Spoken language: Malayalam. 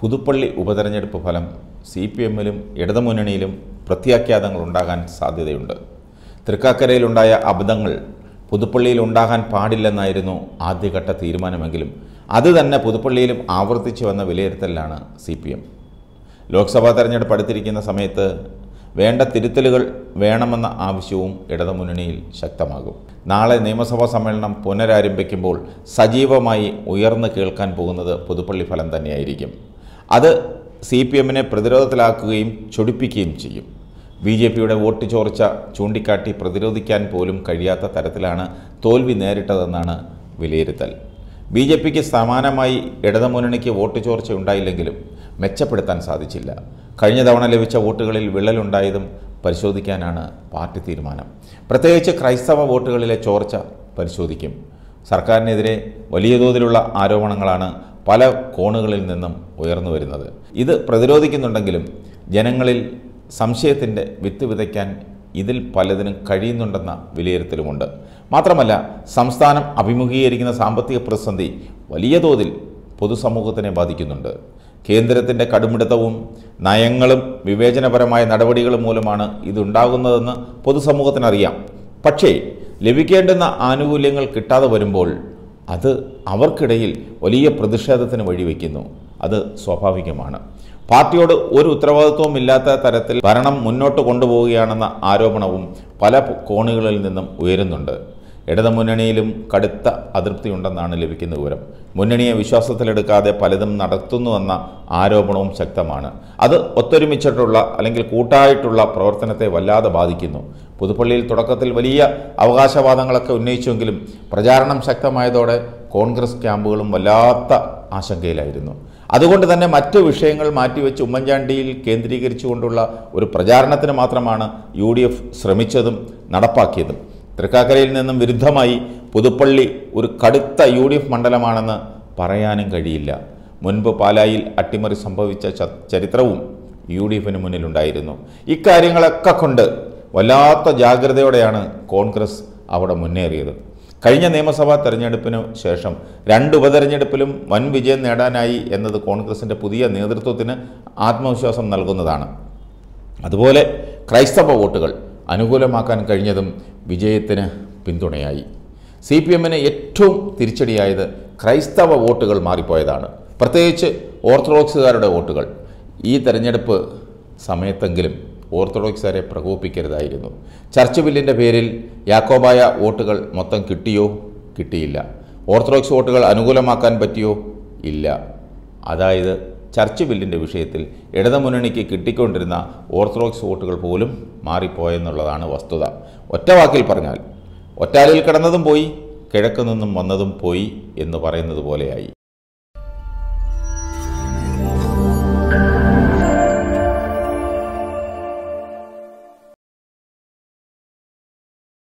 പുതുപ്പള്ളി ഉപതെരഞ്ഞെടുപ്പ് ഫലം സി പി എമ്മിലും ഇടതുമുന്നണിയിലും പ്രത്യാഖ്യാതങ്ങൾ ഉണ്ടാകാൻ സാധ്യതയുണ്ട് തൃക്കാക്കരയിലുണ്ടായ അബദ്ധങ്ങൾ പുതുപ്പള്ളിയിൽ ഉണ്ടാകാൻ പാടില്ലെന്നായിരുന്നു ആദ്യഘട്ട തീരുമാനമെങ്കിലും അത് തന്നെ പുതുപ്പള്ളിയിലും ആവർത്തിച്ചു വന്ന വിലയിരുത്തലിലാണ് സി പി എം ലോക്സഭാ തെരഞ്ഞെടുപ്പ് അടുത്തിരിക്കുന്ന സമയത്ത് വേണ്ട തിരുത്തലുകൾ വേണമെന്ന ആവശ്യവും ഇടതുമുന്നണിയിൽ ശക്തമാകും നാളെ നിയമസഭാ സമ്മേളനം പുനരാരംഭിക്കുമ്പോൾ സജീവമായി ഉയർന്നു കേൾക്കാൻ പോകുന്നത് പുതുപ്പള്ളി ഫലം തന്നെയായിരിക്കും അത് സി പി എമ്മിനെ പ്രതിരോധത്തിലാക്കുകയും ചൊടിപ്പിക്കുകയും ചെയ്യും ബി ജെ പിയുടെ വോട്ട് ചോർച്ച ചൂണ്ടിക്കാട്ടി പ്രതിരോധിക്കാൻ പോലും കഴിയാത്ത തരത്തിലാണ് തോൽവി നേരിട്ടതെന്നാണ് വിലയിരുത്തൽ ബി ജെ പിക്ക് സമാനമായി ഇടതുമുന്നണിക്ക് വോട്ട് ചോർച്ച ഉണ്ടായില്ലെങ്കിലും മെച്ചപ്പെടുത്താൻ സാധിച്ചില്ല കഴിഞ്ഞ തവണ ലഭിച്ച വോട്ടുകളിൽ വിള്ളലുണ്ടായതും പരിശോധിക്കാനാണ് പാർട്ടി തീരുമാനം പ്രത്യേകിച്ച് ക്രൈസ്തവ വോട്ടുകളിലെ ചോർച്ച പരിശോധിക്കും സർക്കാരിനെതിരെ വലിയ തോതിലുള്ള ആരോപണങ്ങളാണ് പല കോണുകളിൽ നിന്നും ഉയർന്നു വരുന്നത് ഇത് പ്രതിരോധിക്കുന്നുണ്ടെങ്കിലും ജനങ്ങളിൽ സംശയത്തിൻ്റെ വിത്ത് വിതയ്ക്കാൻ ഇതിൽ പലതിനും കഴിയുന്നുണ്ടെന്ന വിലയിരുത്തലുമുണ്ട് മാത്രമല്ല സംസ്ഥാനം അഭിമുഖീകരിക്കുന്ന സാമ്പത്തിക പ്രതിസന്ധി വലിയ തോതിൽ പൊതുസമൂഹത്തിനെ ബാധിക്കുന്നുണ്ട് കേന്ദ്രത്തിൻ്റെ കടുമിടുത്തവും നയങ്ങളും വിവേചനപരമായ നടപടികളും മൂലമാണ് ഇതുണ്ടാകുന്നതെന്ന് പൊതുസമൂഹത്തിനറിയാം പക്ഷേ ലഭിക്കേണ്ടുന്ന ആനുകൂല്യങ്ങൾ കിട്ടാതെ വരുമ്പോൾ അത് അവർക്കിടയിൽ വലിയ പ്രതിഷേധത്തിന് വഴിവെക്കുന്നു അത് സ്വാഭാവികമാണ് പാർട്ടിയോട് ഒരു ഉത്തരവാദിത്വവും ഇല്ലാത്ത തരത്തിൽ ഭരണം മുന്നോട്ട് കൊണ്ടുപോവുകയാണെന്ന ആരോപണവും പല കോണുകളിൽ നിന്നും ഉയരുന്നുണ്ട് ഇടതുമുന്നണിയിലും കടുത്ത അതൃപ്തിയുണ്ടെന്നാണ് ലഭിക്കുന്ന വിവരം മുന്നണിയെ വിശ്വാസത്തിലെടുക്കാതെ പലതും നടത്തുന്നുവെന്ന ആരോപണവും ശക്തമാണ് അത് ഒത്തൊരുമിച്ചിട്ടുള്ള അല്ലെങ്കിൽ കൂട്ടായിട്ടുള്ള പ്രവർത്തനത്തെ വല്ലാതെ ബാധിക്കുന്നു പുതുപ്പള്ളിയിൽ തുടക്കത്തിൽ വലിയ അവകാശവാദങ്ങളൊക്കെ ഉന്നയിച്ചുവെങ്കിലും പ്രചാരണം ശക്തമായതോടെ കോൺഗ്രസ് ക്യാമ്പുകളും വല്ലാത്ത ആശങ്കയിലായിരുന്നു അതുകൊണ്ട് തന്നെ മറ്റ് വിഷയങ്ങൾ മാറ്റിവെച്ച് ഉമ്മൻചാണ്ടിയിൽ കേന്ദ്രീകരിച്ചുകൊണ്ടുള്ള ഒരു പ്രചാരണത്തിന് മാത്രമാണ് യു ശ്രമിച്ചതും നടപ്പാക്കിയതും തൃക്കാക്കരയിൽ നിന്നും വിരുദ്ധമായി പുതുപ്പള്ളി ഒരു കടുത്ത യു ഡി എഫ് മണ്ഡലമാണെന്ന് പറയാനും കഴിയില്ല മുൻപ് പാലായിൽ അട്ടിമറി സംഭവിച്ച ചരിത്രവും യു ഡി എഫിന് മുന്നിലുണ്ടായിരുന്നു ഇക്കാര്യങ്ങളൊക്കെ കൊണ്ട് വല്ലാത്ത ജാഗ്രതയോടെയാണ് കോൺഗ്രസ് അവിടെ മുന്നേറിയത് കഴിഞ്ഞ നിയമസഭാ തെരഞ്ഞെടുപ്പിന് ശേഷം രണ്ട് ഉപതെരഞ്ഞെടുപ്പിലും വൻ വിജയം നേടാനായി എന്നത് കോൺഗ്രസിൻ്റെ പുതിയ നേതൃത്വത്തിന് ആത്മവിശ്വാസം നൽകുന്നതാണ് അതുപോലെ ക്രൈസ്തവ വോട്ടുകൾ അനുകൂലമാക്കാൻ കഴിഞ്ഞതും വിജയത്തിന് പിന്തുണയായി സി പി എമ്മിന് ഏറ്റവും തിരിച്ചടിയായത് ക്രൈസ്തവ വോട്ടുകൾ മാറിപ്പോയതാണ് പ്രത്യേകിച്ച് ഓർത്തഡോക്സുകാരുടെ വോട്ടുകൾ ഈ തെരഞ്ഞെടുപ്പ് സമയത്തെങ്കിലും ഓർത്തഡോക്സുകാരെ പ്രകോപിക്കരുതായിരുന്നു ചർച്ച് ബില്ലിൻ്റെ പേരിൽ യാക്കോബായ വോട്ടുകൾ മൊത്തം കിട്ടിയോ കിട്ടിയില്ല ഓർത്തഡോക്സ് വോട്ടുകൾ അനുകൂലമാക്കാൻ പറ്റിയോ ഇല്ല അതായത് ചർച്ച് ബില്ലിൻ്റെ വിഷയത്തിൽ ഇടതുമുന്നണിക്ക് കിട്ടിക്കൊണ്ടിരുന്ന ഓർത്തഡോക്സ് വോട്ടുകൾ പോലും മാറിപ്പോയെന്നുള്ളതാണ് വസ്തുത ഒറ്റവാക്കിൽ പറഞ്ഞാൽ ഒറ്റാലിൽ കിടന്നതും പോയി കിഴക്കു നിന്നും വന്നതും പോയി എന്ന് പറയുന്നത് പോലെയായി